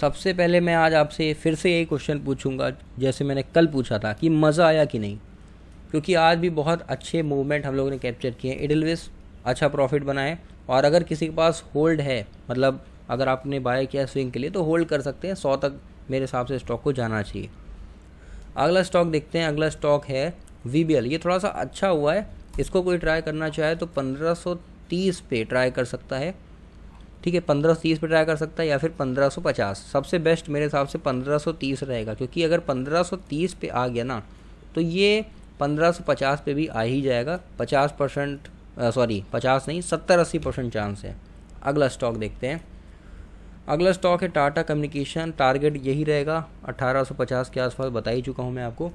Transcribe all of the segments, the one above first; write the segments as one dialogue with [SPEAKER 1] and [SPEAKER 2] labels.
[SPEAKER 1] सबसे पहले मैं आज आपसे फिर से यही क्वेश्चन पूछूंगा जैसे मैंने कल पूछा था कि मज़ा आया कि नहीं क्योंकि आज भी बहुत अच्छे मूवमेंट हम लोगों ने कैप्चर किए हैं इडलविस अच्छा प्रॉफिट बनाए और अगर किसी के पास होल्ड है मतलब अगर आपने बाय किया स्विंग के लिए तो होल्ड कर सकते हैं सौ तक मेरे हिसाब से स्टॉक को जाना चाहिए अगला स्टॉक देखते हैं अगला स्टॉक है वी ये थोड़ा सा अच्छा हुआ है इसको कोई ट्राई करना चाहे तो तीस पे ट्राई कर सकता है ठीक है पंद्रह सौ तीस पर ट्राई कर सकता है या फिर पंद्रह सौ पचास सबसे बेस्ट मेरे हिसाब से पंद्रह सौ तीस रहेगा क्योंकि अगर पंद्रह सौ तीस पे आ गया ना तो ये पंद्रह सौ पचास पे भी आ ही जाएगा पचास परसेंट सॉरी पचास नहीं सत्तर अस्सी परसेंट चांस है अगला स्टॉक देखते हैं अगला स्टॉक है टाटा कम्युनिकेशन टारगेट यही रहेगा सौ पचास के आसपास बता ही चुका हूँ मैं आपको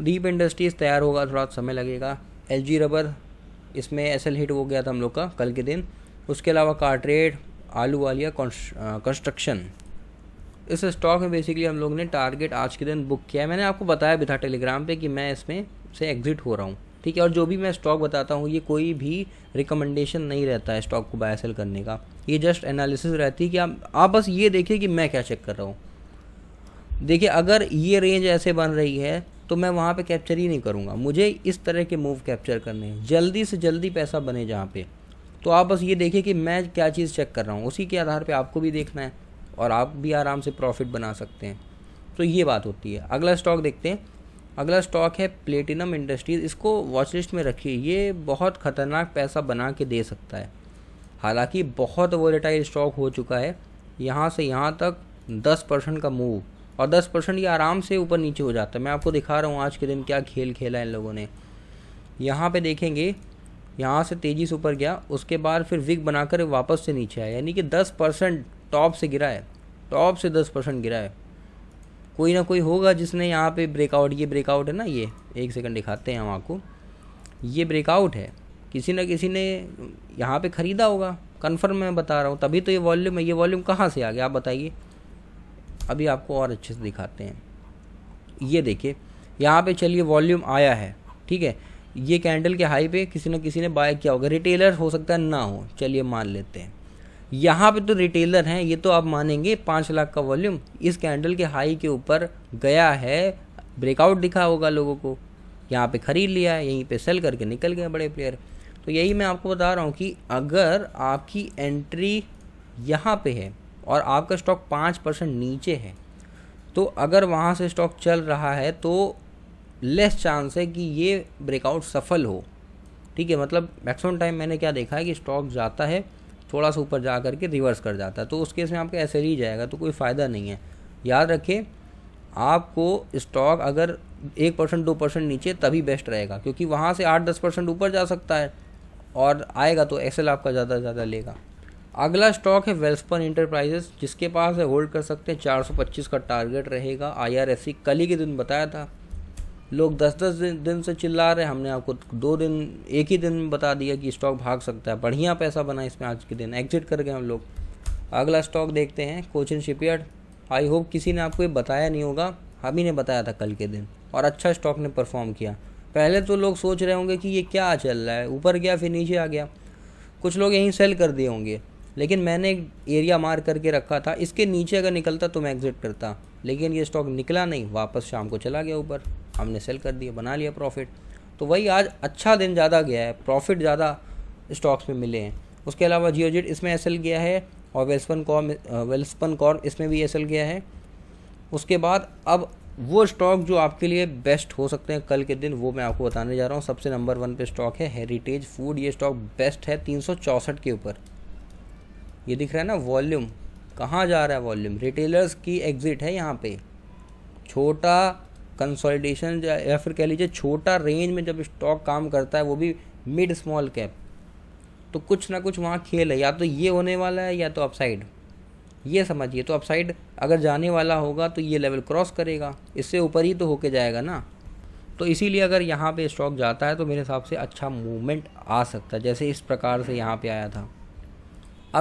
[SPEAKER 1] डीप इंडस्ट्रीज तैयार होगा थोड़ा समय लगेगा एल जी रबर इसमें एस एल हिट हो गया था हम लोग का कल के दिन उसके अलावा कार्ट्रेड आलू वालिया कंस्ट्रक्शन इस स्टॉक में बेसिकली हम लोग ने टारगेट आज के दिन बुक किया है मैंने आपको बताया भी था टेलीग्राम पे कि मैं इसमें से एग्ज़िट हो रहा हूँ ठीक है और जो भी मैं स्टॉक बताता हूँ ये कोई भी रिकमेंडेशन नहीं रहता है स्टॉक को बाय सेल करने का ये जस्ट एनालिसिस रहती है कि आप आप बस ये देखिए कि मैं क्या चेक कर रहा हूँ देखिए अगर ये रेंज ऐसे बन रही है तो मैं वहाँ पे कैप्चर ही नहीं करूँगा मुझे इस तरह के मूव कैप्चर करने हैं जल्दी से जल्दी पैसा बने जहाँ पे तो आप बस ये देखें कि मैं क्या चीज़ चेक कर रहा हूँ उसी के आधार पर आपको भी देखना है और आप भी आराम से प्रॉफिट बना सकते हैं तो ये बात होती है अगला स्टॉक देखते हैं अगला स्टॉक है प्लेटिनम इंडस्ट्रीज़ इसको वॉचलिस्ट में रखिए ये बहुत ख़तरनाक पैसा बना के दे सकता है हालांकि बहुत वोलेटाइल स्टॉक हो चुका है यहाँ से यहाँ तक दस परसेंट का मूव और दस परसेंट ये आराम से ऊपर नीचे हो जाता है मैं आपको दिखा रहा हूँ आज के दिन क्या खेल खेला है इन लोगों ने यहाँ पे देखेंगे यहाँ से तेज़ी से ऊपर गया उसके बाद फिर विक बनाकर वापस से नीचे आया यानी कि दस परसेंट टॉप से गिरा है टॉप से दस परसेंट गिरा है कोई ना कोई होगा जिसने यहाँ पे ब्रेकआउट ये ब्रेकआउट है ना ये एक सेकंड दिखाते हैं हम आपको ये ब्रेकआउट है किसी ना किसी ने यहाँ पे ख़रीदा होगा कन्फर्म मैं बता रहा हूँ तभी तो ये वॉल्यूम है ये वॉल्यूम कहाँ से आ गया आप बताइए अभी आपको और अच्छे से दिखाते हैं ये देखिए यहाँ पे चलिए वॉल्यूम आया है ठीक है ये कैंडल के हाई पे किसी न किसी ने बाय किया होगा रिटेलर हो सकता है ना हो चलिए मान लेते हैं यहाँ पे तो रिटेलर हैं ये तो आप मानेंगे पाँच लाख का वॉल्यूम इस कैंडल के हाई के ऊपर गया है ब्रेकआउट दिखा होगा लोगों को यहाँ पे ख़रीद लिया है यहीं पे सेल करके निकल गए बड़े प्लेयर तो यही मैं आपको बता रहा हूँ कि अगर आपकी एंट्री यहाँ पे है और आपका स्टॉक पाँच परसेंट नीचे है तो अगर वहाँ से स्टॉक चल रहा है तो लेस चांस है कि ये ब्रेकआउट सफल हो ठीक है मतलब मैक्सिमम टाइम मैंने क्या देखा है कि स्टॉक जाता है थोड़ा सा ऊपर जा करके रिवर्स कर जाता है तो उस केस में आपका ऐसे ही जाएगा तो कोई फ़ायदा नहीं है याद रखें आपको स्टॉक अगर एक परसेंट दो परसेंट नीचे तभी बेस्ट रहेगा क्योंकि वहाँ से आठ दस परसेंट ऊपर जा सकता है और आएगा तो एक्सेल आपका ज़्यादा से ज़्यादा लेगा अगला स्टॉक है वेल्सपन इंटरप्राइजेस जिसके पास है होल्ड कर सकते हैं पच्चीस का टारगेट रहेगा सी कल ही के दिन बताया था लोग दस दस दिन, दिन से चिल्ला रहे हमने आपको दो दिन एक ही दिन में बता दिया कि स्टॉक भाग सकता है बढ़िया पैसा बना इसमें आज के दिन एग्जिट कर गए हम लोग अगला स्टॉक देखते हैं कोचिन शिपयार्ड आई होप किसी ने आपको ये बताया नहीं होगा हम ही ने बताया था कल के दिन और अच्छा स्टॉक ने परफॉर्म किया पहले तो लोग सोच रहे होंगे कि ये क्या चल रहा है ऊपर गया फिर नीचे आ गया कुछ लोग यहीं सेल कर दिए होंगे लेकिन मैंने एक एरिया मार करके रखा था इसके नीचे अगर निकलता तो मैं एग्ज़िट करता लेकिन ये स्टॉक निकला नहीं वापस शाम को चला गया ऊपर हमने सेल कर दिया बना लिया प्रॉफिट तो वही आज अच्छा दिन ज़्यादा गया है प्रॉफिट ज़्यादा स्टॉक्स में मिले हैं उसके अलावा जियोजिट इसमें एसल गया है और वेल्सपन कॉम वेल्सपन कॉर्म इसमें भी एस गया है उसके बाद अब वो स्टॉक जो आपके लिए बेस्ट हो सकते हैं कल के दिन वो मैं आपको बताने जा रहा हूँ सबसे नंबर वन पे स्टॉक है हेरिटेज फूड ये स्टॉक बेस्ट है तीन के ऊपर ये दिख रहा है ना वॉल्यूम कहाँ जा रहा है वॉल्यूम रिटेलर्स की एग्ज़िट है यहाँ पे छोटा कंसोलिडेशन या फिर कह लीजिए छोटा रेंज में जब स्टॉक काम करता है वो भी मिड स्मॉल कैप तो कुछ ना कुछ वहाँ खेल है या तो ये होने वाला है या तो अपसाइड ये समझिए तो अपसाइड अगर जाने वाला होगा तो ये लेवल क्रॉस करेगा इससे ऊपर ही तो होके जाएगा ना तो इसीलिए अगर यहाँ पे स्टॉक जाता है तो मेरे हिसाब से अच्छा मूवमेंट आ सकता है जैसे इस प्रकार से यहाँ पे आया था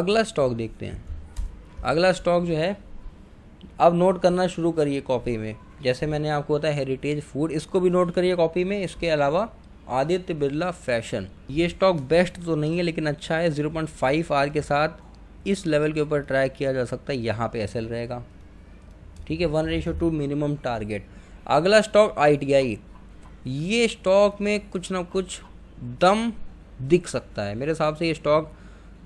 [SPEAKER 1] अगला स्टॉक देखते हैं अगला स्टॉक जो है अब नोट करना शुरू करिए कॉपी में जैसे मैंने आपको बताया हेरिटेज फूड इसको भी नोट करिए कॉपी में इसके अलावा आदित्य बिरला फैशन ये स्टॉक बेस्ट तो नहीं है लेकिन अच्छा है ज़ीरो पॉइंट फाइव आर के साथ इस लेवल के ऊपर ट्राई किया जा सकता है यहाँ पे एस एल रहेगा ठीक है one ratio two minimum target अगला स्टॉक आई टी आई ये स्टॉक में कुछ ना कुछ दम दिख सकता है मेरे हिसाब से ये स्टॉक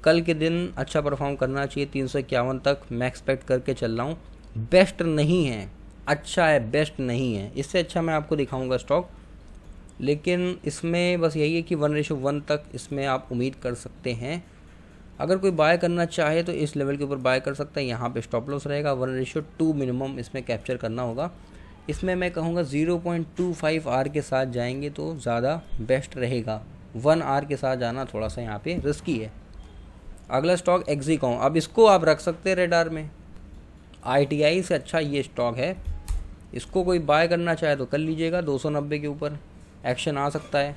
[SPEAKER 1] कल के दिन अच्छा परफॉर्म करना चाहिए तीन सौ इक्यावन तक मैं एक्सपेक्ट करके चल रहा हूँ बेस्ट नहीं है अच्छा है बेस्ट नहीं है इससे अच्छा मैं आपको दिखाऊंगा स्टॉक लेकिन इसमें बस यही है कि वन रेशो वन तक इसमें आप उम्मीद कर सकते हैं अगर कोई बाय करना चाहे तो इस लेवल के ऊपर बाय कर सकता है यहाँ पे स्टॉप लॉस रहेगा वन रेशो टू मिनिमम इसमें कैप्चर करना होगा इसमें मैं कहूँगा zero point two five R के साथ जाएंगे तो ज़्यादा बेस्ट रहेगा वन आर के साथ जाना थोड़ा सा यहाँ पे रिस्की है अगला स्टॉक एग्जीकॉम अब इसको आप रख सकते हैं रेडार में आई से अच्छा ये स्टॉक है इसको कोई बाय करना चाहे तो कर लीजिएगा दो के ऊपर एक्शन आ सकता है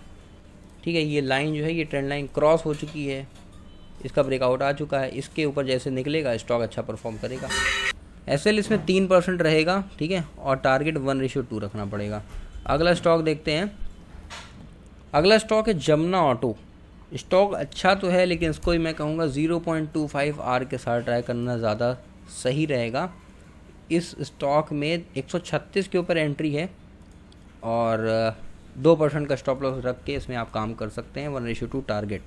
[SPEAKER 1] ठीक है ये लाइन जो है ये ट्रेंड लाइन क्रॉस हो चुकी है इसका ब्रेकआउट आ चुका है इसके ऊपर जैसे निकलेगा स्टॉक अच्छा परफॉर्म करेगा एस एल इसमें तीन परसेंट रहेगा ठीक है और टारगेट वन रेशियो टू रखना पड़ेगा अगला स्टॉक देखते हैं अगला स्टॉक है जमुना ऑटो स्टॉक अच्छा तो है लेकिन इसको ही मैं कहूँगा zero point two five R के साथ ट्राई करना ज़्यादा सही रहेगा इस स्टॉक में 136 के ऊपर एंट्री है और दो परसेंट का स्टॉप लॉस रख के इसमें आप काम कर सकते हैं वन रेशो टू टारगेट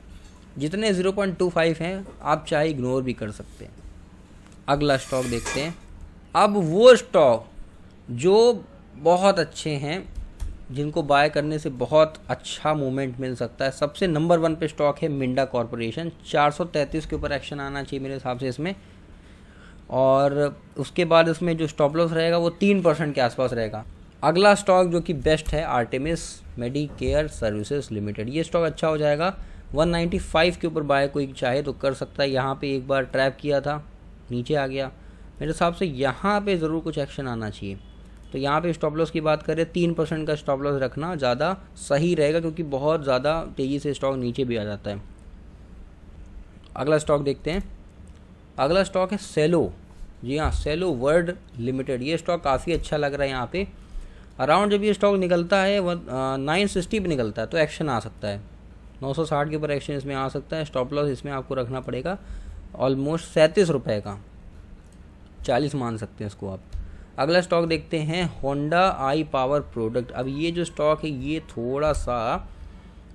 [SPEAKER 1] जितने 0.25 हैं आप चाहे इग्नोर भी कर सकते हैं अगला स्टॉक देखते हैं अब वो स्टॉक जो बहुत अच्छे हैं जिनको बाय करने से बहुत अच्छा मूवमेंट मिल सकता है सबसे नंबर वन पे स्टॉक है मिंडा कॉरपोरेशन 433 के ऊपर एक्शन आना चाहिए मेरे हिसाब से इसमें और उसके बाद उसमें जो स्टॉप लॉस रहेगा वो तीन परसेंट के आसपास रहेगा अगला स्टॉक जो कि बेस्ट है आर्टेमिस मेडिकेयर सर्विसेज लिमिटेड ये स्टॉक अच्छा हो जाएगा 195 के ऊपर बाय कोई चाहे तो कर सकता है यहाँ पे एक बार ट्रैप किया था नीचे आ गया मेरे हिसाब से यहाँ पे ज़रूर कुछ एक्शन आना चाहिए तो यहाँ पे स्टॉप लॉस की बात करें तीन परसेंट का स्टॉप लॉस रखना ज़्यादा सही रहेगा क्योंकि बहुत ज़्यादा तेज़ी से स्टॉक नीचे भी आ जाता है अगला स्टॉक देखते हैं अगला स्टॉक है सेलो जी हाँ सेलो वर्ल्ड लिमिटेड ये स्टॉक काफ़ी अच्छा लग रहा है यहाँ पे अराउंड जब ये स्टॉक निकलता है नाइन सिक्सटी पर निकलता है तो एक्शन आ सकता है 960 के ऊपर एक्शन इसमें आ सकता है स्टॉप लॉस इसमें आपको रखना पड़ेगा ऑलमोस्ट सैंतीस रुपये का चालीस मान सकते हैं इसको आप अगला स्टॉक देखते हैं होंडा आई पावर प्रोडक्ट अब ये जो स्टॉक है ये थोड़ा सा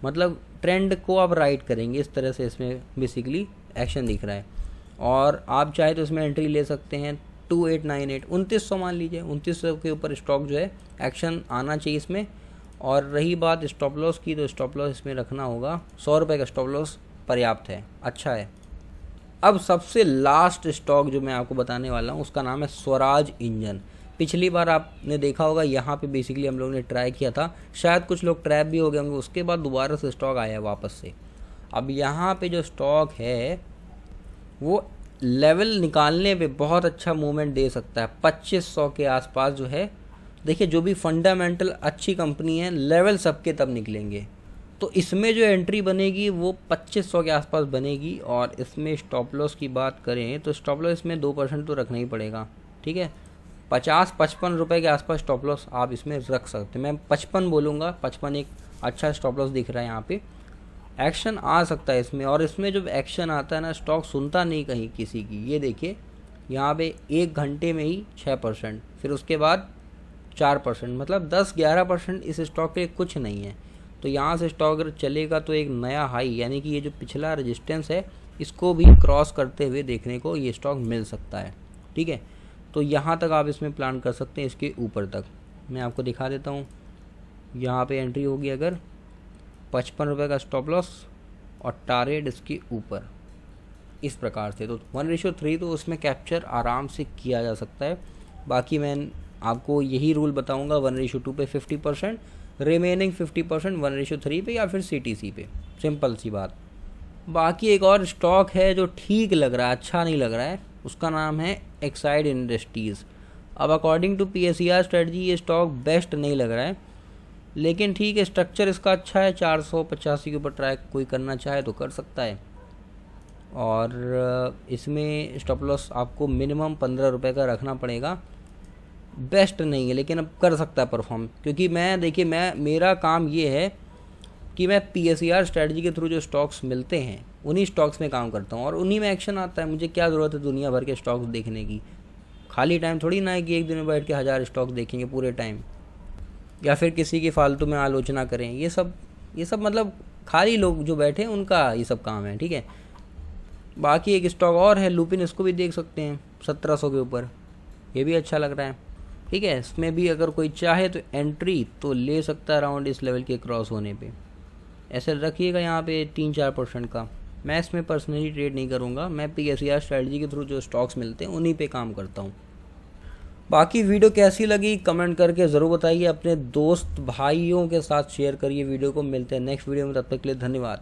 [SPEAKER 1] मतलब ट्रेंड को आप राइट करेंगे इस तरह से इसमें बेसिकली एक्शन दिख रहा है और आप चाहे तो इसमें एंट्री ले सकते हैं टू एट नाइन एट उनतीस सौ मान लीजिए उनतीस सौ के ऊपर स्टॉक जो है एक्शन आना चाहिए इसमें और रही बात स्टॉप लॉस की तो स्टॉप लॉस इसमें रखना होगा सौ रुपये का स्टॉप लॉस पर्याप्त है अच्छा है अब सबसे लास्ट स्टॉक जो मैं आपको बताने वाला हूँ उसका नाम है स्वराज इंजन पिछली बार आपने देखा होगा यहाँ पे बेसिकली हम लोग ने ट्राई किया था शायद कुछ लोग ट्रैप भी हो गए होंगे उसके बाद दोबारा से स्टॉक आया वापस से अब यहाँ पे जो स्टॉक है वो लेवल निकालने पे बहुत अच्छा मूवमेंट दे सकता है पच्चीस सौ के आसपास जो है देखिए जो भी फंडामेंटल अच्छी कंपनी है लेवल सबके तब निकलेंगे तो इसमें जो एंट्री बनेगी वो 2500 के आसपास बनेगी और इसमें स्टॉप लॉस की बात करें तो स्टॉप लॉस इसमें दो परसेंट तो रखना ही पड़ेगा ठीक है पचास पचपन रुपये के आसपास स्टॉप लॉस आप इसमें रख सकते हैं मैं पचपन बोलूँगा पचपन एक अच्छा स्टॉप लॉस दिख रहा है यहाँ पर एक्शन आ सकता है इसमें और इसमें जब एक्शन आता है ना स्टॉक सुनता नहीं कहीं किसी की ये देखिए यहाँ पे एक घंटे में ही छः परसेंट फिर उसके बाद चार परसेंट मतलब दस ग्यारह परसेंट इस स्टॉक के कुछ नहीं है तो यहाँ से स्टॉक अगर चलेगा तो एक नया हाई यानी कि ये जो पिछला रजिस्टेंस है इसको भी क्रॉस करते हुए देखने को ये स्टॉक मिल सकता है ठीक है तो यहाँ तक आप इसमें प्लान कर सकते हैं इसके ऊपर तक मैं आपको दिखा देता हूँ यहाँ पे एंट्री होगी अगर पचपन रुपये का स्टॉप लॉस और टारगेट इसके ऊपर इस प्रकार से तो वन रेशो थ्री तो उसमें कैप्चर आराम से किया जा सकता है बाकी मैं आपको यही रूल बताऊंगा वन रेशो टू पे fifty percent remaining fifty percent one ratio three पे या फिर सी टी सी पे सिंपल सी बात बाकी एक और स्टॉक है जो ठीक लग रहा है अच्छा नहीं लग रहा है उसका नाम है एक्साइड इंडस्ट्रीज़ अब according to P S C R strategy ये स्टॉक बेस्ट नहीं लग रहा है लेकिन ठीक है स्ट्रक्चर इसका अच्छा है चार सौ पचासी के ऊपर ट्रैक कोई करना चाहे तो कर सकता है और इसमें स्टॉप लॉस आपको मिनिमम पंद्रह रुपये का रखना पड़ेगा बेस्ट नहीं है लेकिन अब कर सकता है परफॉर्म क्योंकि मैं देखिए मैं मेरा काम ये है कि मैं पी एस स्ट्रेटजी के थ्रू जो स्टॉक्स मिलते हैं उन्हीं स्टॉक्स में काम करता हूँ और उन्हीं में एक्शन आता है मुझे क्या ज़रूरत है दुनिया भर के स्टॉक्स देखने की खाली टाइम थोड़ी ना है कि एक दिन में बैठ के हज़ार स्टॉक्स देखेंगे पूरे टाइम या फिर किसी की फालतू में आलोचना करें ये सब ये सब मतलब खाली लोग जो बैठे हैं उनका ये सब काम है ठीक है बाकी एक स्टॉक और है लुपिन इसको भी देख सकते हैं सत्रह सौ के ऊपर ये भी अच्छा लग रहा है ठीक है इसमें भी अगर कोई चाहे तो एंट्री तो ले सकता है राउंड इस लेवल के क्रॉस होने पे ऐसे रखिएगा यहाँ पे तीन चार परसेंट का मैं इसमें पर्सनली ट्रेड नहीं करूँगा मैं पी एस स्ट्रेटजी के थ्रू जो स्टॉक्स मिलते हैं उन्हीं पे काम करता हूँ बाकी वीडियो कैसी लगी कमेंट करके ज़रूर बताइए अपने दोस्त भाइयों के साथ शेयर करिए वीडियो को मिलते हैं नेक्स्ट वीडियो में तब तक के लिए धन्यवाद